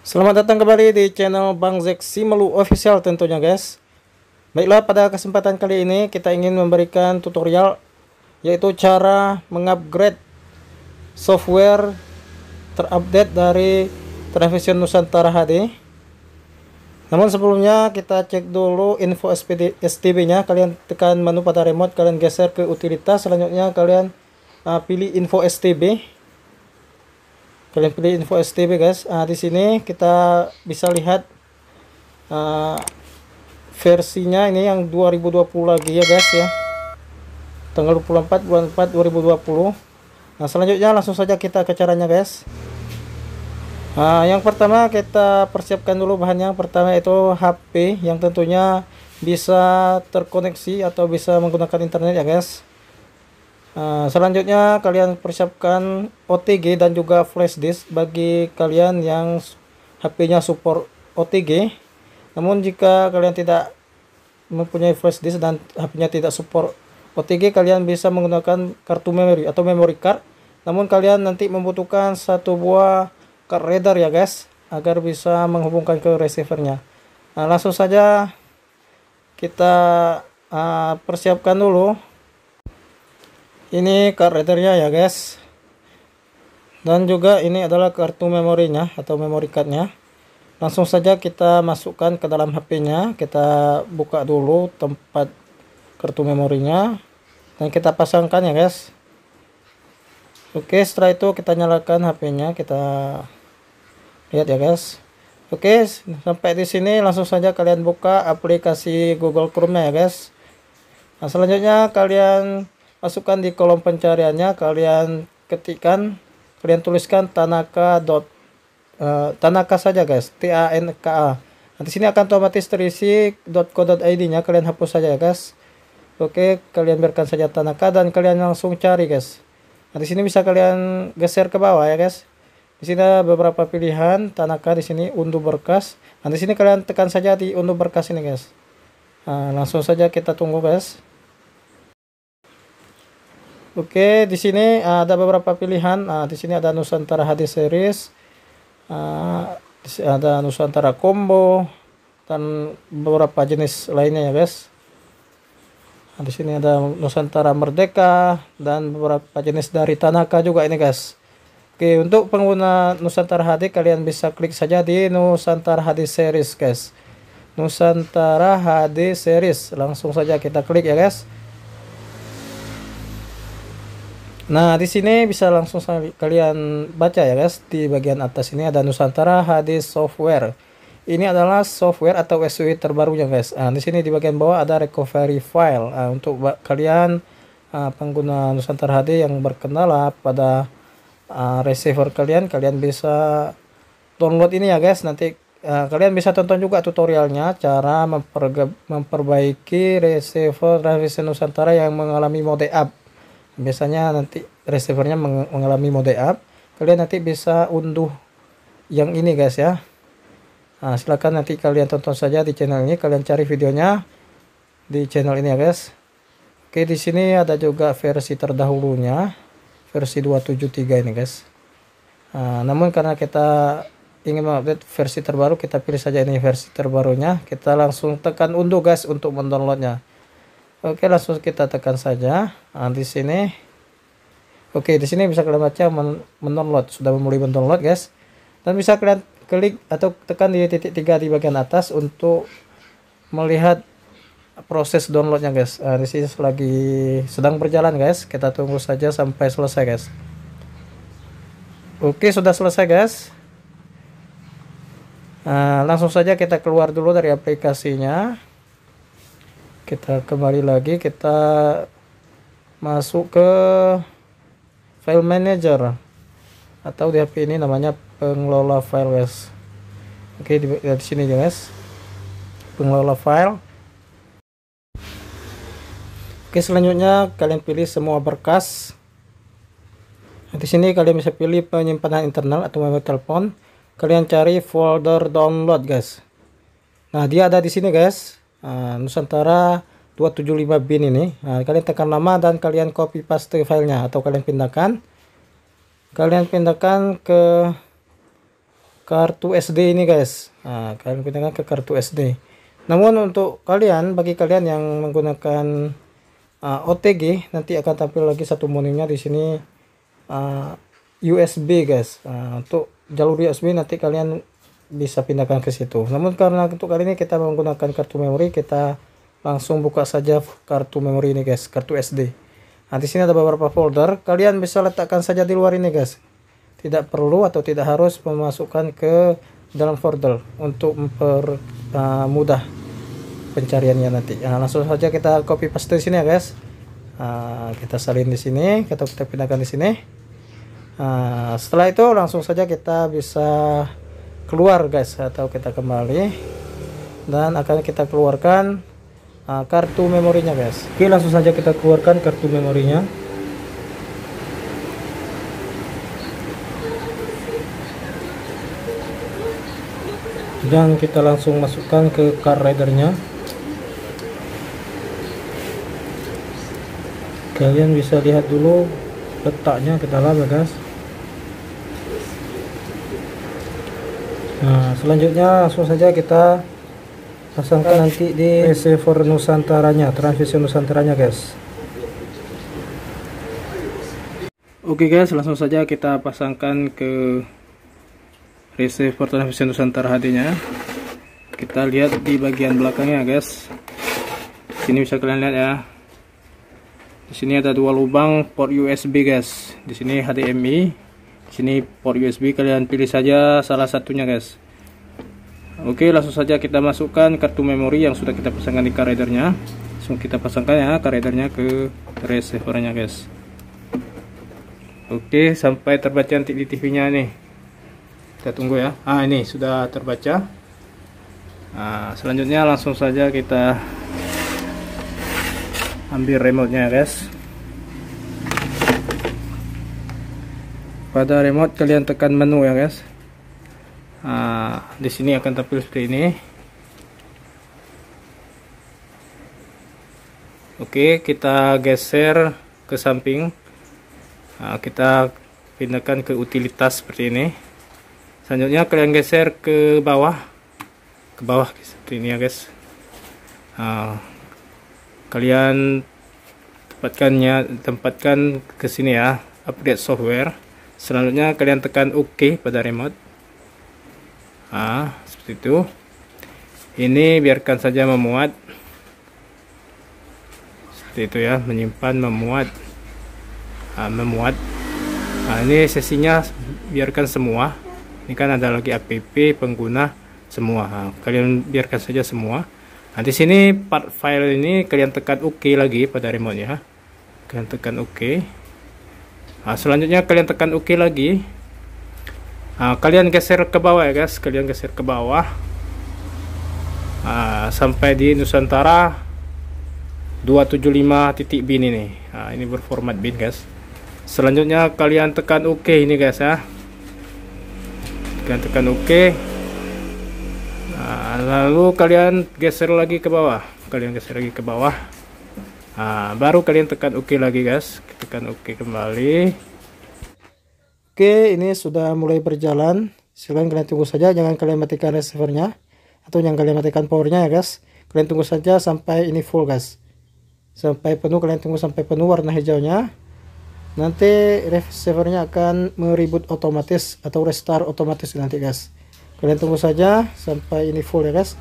Selamat datang kembali di channel Bang Zek Simelu Official tentunya guys Baiklah pada kesempatan kali ini kita ingin memberikan tutorial Yaitu cara mengupgrade software terupdate dari Transvision Nusantara HD Namun sebelumnya kita cek dulu info STB nya Kalian tekan menu pada remote kalian geser ke utilitas selanjutnya kalian uh, pilih info STB kalian pilih info STB guys nah, di sini kita bisa lihat uh, versinya ini yang 2020 lagi ya guys ya tanggal 24 bulan 4 2020 nah selanjutnya langsung saja kita ke caranya guys nah yang pertama kita persiapkan dulu bahan yang pertama itu HP yang tentunya bisa terkoneksi atau bisa menggunakan internet ya guys Eh, selanjutnya kalian persiapkan OTG dan juga flash disk bagi kalian yang HP-nya support OTG. Namun jika kalian tidak mempunyai flash disk dan HP-nya tidak support OTG, kalian bisa menggunakan kartu memory atau memory card. Namun kalian nanti membutuhkan satu buah card reader ya guys agar bisa menghubungkan ke receivernya. Nah, langsung saja kita uh, persiapkan dulu ini card readernya ya guys dan juga ini adalah kartu memorinya atau memori cardnya langsung saja kita masukkan ke dalam HP nya kita buka dulu tempat kartu memorinya dan kita pasangkan ya guys oke setelah itu kita nyalakan HP nya kita lihat ya guys oke sampai di sini langsung saja kalian buka aplikasi Google Chrome ya guys nah selanjutnya kalian masukkan di kolom pencariannya kalian ketikkan kalian tuliskan tanaka dot eh, tanaka saja guys t a n k a nanti sini akan otomatis terisi .co.id nya kalian hapus saja ya guys oke kalian biarkan saja tanaka dan kalian langsung cari guys nanti sini bisa kalian geser ke bawah ya guys di sini ada beberapa pilihan tanaka di sini unduh berkas nanti sini kalian tekan saja di unduh berkas ini guys nah, langsung saja kita tunggu guys Oke, di sini eh, ada beberapa pilihan. Nah, di sini ada Nusantara Hadis Series, eh, ada Nusantara Combo, dan beberapa jenis lainnya ya guys. Nah, di sini ada Nusantara Merdeka dan beberapa jenis dari Tanaka juga ini guys. Oke, untuk pengguna Nusantara Hadis kalian bisa klik saja di Nusantara Hadis Series guys. Nusantara Hadis Series, langsung saja kita klik ya guys. Nah, di sini bisa langsung kalian baca ya guys. Di bagian atas ini ada Nusantara HD Software. Ini adalah software atau SUI terbarunya guys. Nah, di sini di bagian bawah ada recovery file. Nah, untuk kalian ah, pengguna Nusantara HD yang berkendala pada ah, receiver kalian, kalian bisa download ini ya guys. Nanti ah, kalian bisa tonton juga tutorialnya cara memperbaiki receiver receiver Nusantara yang mengalami mode up biasanya nanti receivernya mengalami mode up kalian nanti bisa unduh yang ini guys ya nah, silahkan nanti kalian tonton saja di channel ini kalian cari videonya di channel ini ya guys oke di sini ada juga versi terdahulunya versi 273 ini guys nah, namun karena kita ingin mengupdate versi terbaru kita pilih saja ini versi terbarunya kita langsung tekan unduh guys untuk mendownloadnya Oke, langsung kita tekan saja. Nah, di sini Oke, di sini bisa kalian baca men sudah memulai menonload, guys. Dan bisa kalian klik atau tekan di titik tiga di bagian atas untuk melihat proses downloadnya, guys. Nah, di sini lagi sedang berjalan, guys. Kita tunggu saja sampai selesai, guys. Oke, sudah selesai, guys. Nah, langsung saja kita keluar dulu dari aplikasinya kita kembali lagi kita masuk ke file manager atau di HP ini namanya pengelola file guys oke di, di sini guys pengelola file oke selanjutnya kalian pilih semua berkas di sini kalian bisa pilih penyimpanan internal atau memori telepon kalian cari folder download guys nah dia ada di sini guys uh, Nusantara 275 bin ini. Nah, kalian tekan nama dan kalian copy paste filenya atau kalian pindahkan. Kalian pindahkan ke kartu SD ini guys. Nah, kalian pindahkan ke kartu SD. Namun untuk kalian, bagi kalian yang menggunakan uh, ah, OTG, nanti akan tampil lagi satu meningnya di sini uh, ah, USB guys. Uh, untuk jalur USB nanti kalian bisa pindahkan ke situ namun karena untuk kali ini kita menggunakan kartu memori kita langsung buka saja kartu memori ini guys kartu SD nah di sini ada beberapa folder kalian bisa letakkan saja di luar ini guys tidak perlu atau tidak harus memasukkan ke dalam folder untuk mempermudah ah, pencariannya nanti nah, langsung saja kita copy paste di sini ya guys nah, kita salin di sini kita, kita pindahkan di sini nah, setelah itu langsung saja kita bisa keluar guys atau kita kembali dan akan kita keluarkan uh, kartu memorinya guys oke langsung saja kita keluarkan kartu memorinya dan kita langsung masukkan ke car ridernya kalian bisa lihat dulu letaknya ke dalam ya, guys nah selanjutnya langsung saja kita pasangkan nanti di receiver Nusantaranya transmisi Nusantaranya guys oke okay guys langsung saja kita pasangkan ke receiver transmisi Nusantara hatinya Kita lihat di bagian belakangnya, guys. Sini bisa kalian lihat ya. Di sini ada dua lubang port USB, guys. Di sini HDMI, sini port USB kalian pilih saja salah satunya guys oke langsung saja kita masukkan kartu memori yang sudah kita pasangkan di card readernya langsung kita pasangkan ya card readernya ke receivernya guys oke sampai terbaca nanti di TV nya nih kita tunggu ya ah ini sudah terbaca nah selanjutnya langsung saja kita ambil remote nya guys pada remote kalian tekan menu ya guys nah, di sini akan tampil seperti ini oke kita geser ke samping nah, kita pindahkan ke utilitas seperti ini selanjutnya kalian geser ke bawah ke bawah seperti ini ya guys nah, kalian tempatkannya tempatkan ke sini ya update software selanjutnya kalian tekan OK pada remote ah seperti itu ini biarkan saja memuat seperti itu ya menyimpan memuat ah memuat nah ini sesinya biarkan semua ini kan ada lagi app pengguna semua nah, kalian biarkan saja semua Nanti sini part file ini kalian tekan OK lagi pada remote ya kalian tekan OK nah, selanjutnya kalian tekan OK lagi nah, kalian geser ke bawah ya guys kalian geser ke bawah nah, sampai di Nusantara 275 titik bin ini nah, ini berformat bin guys selanjutnya kalian tekan OK ini guys ya kalian tekan OK nah, lalu kalian geser lagi ke bawah kalian geser lagi ke bawah nah, baru kalian tekan oke OK lagi guys tekan oke OK kembali oke ini sudah mulai berjalan silahkan kalian tunggu saja jangan kalian matikan receivernya atau jangan kalian matikan powernya ya guys kalian tunggu saja sampai ini full guys sampai penuh kalian tunggu sampai penuh warna hijaunya nanti receivernya akan meribut otomatis atau restart otomatis nanti guys kalian tunggu saja sampai ini full ya guys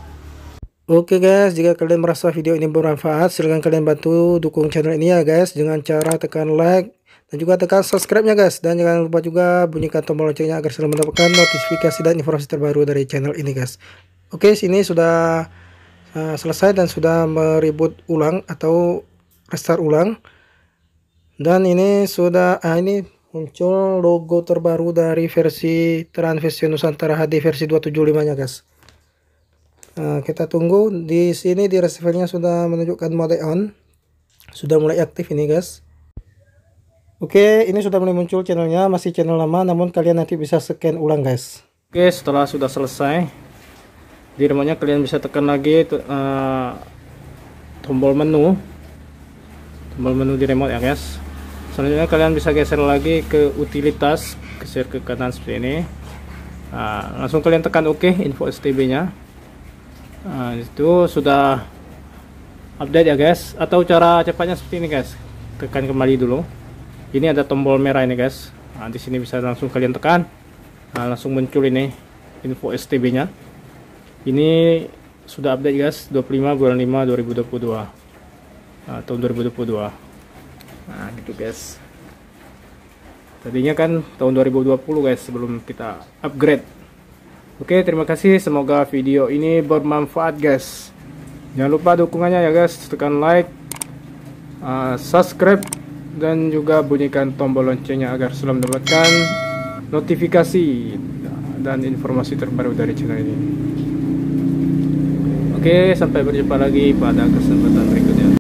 Oke guys, jika kalian merasa video ini bermanfaat, silahkan kalian bantu dukung channel ini ya guys dengan cara tekan like dan juga tekan subscribe-nya guys. Dan jangan lupa juga bunyikan tombol loncengnya agar selalu mendapatkan notifikasi dan informasi terbaru dari channel ini guys. Oke, sini sudah uh, selesai dan sudah meribut ulang atau restart ulang. Dan ini sudah ah ini muncul logo terbaru dari versi Transvision Nusantara HD versi 275-nya guys. Nah, kita tunggu di sini di receivernya sudah menunjukkan mode on. Sudah mulai aktif ini guys. Oke, ini sudah mulai muncul channelnya, masih channel lama namun kalian nanti bisa scan ulang guys. Oke, setelah sudah selesai di remote kalian bisa tekan lagi uh, tombol menu. Tombol menu di remote ya guys. Selanjutnya kalian bisa geser lagi ke utilitas, geser ke kanan seperti ini. Nah, langsung kalian tekan OK info STB-nya nah, itu sudah update ya guys atau cara cepatnya seperti ini guys tekan kembali dulu ini ada tombol merah ini guys nah, di sini bisa langsung kalian tekan nah, langsung muncul ini info STB nya ini sudah update guys 25 bulan 5 2022 nah, tahun 2022 nah gitu guys tadinya kan tahun 2020 guys sebelum kita upgrade Oke, terima kasih. Semoga video ini bermanfaat, guys. Jangan lupa dukungannya ya, guys. Tekan like, uh, subscribe, dan juga bunyikan tombol loncengnya agar selalu mendapatkan notifikasi dan informasi terbaru dari channel ini. Oke, sampai berjumpa lagi pada kesempatan berikutnya.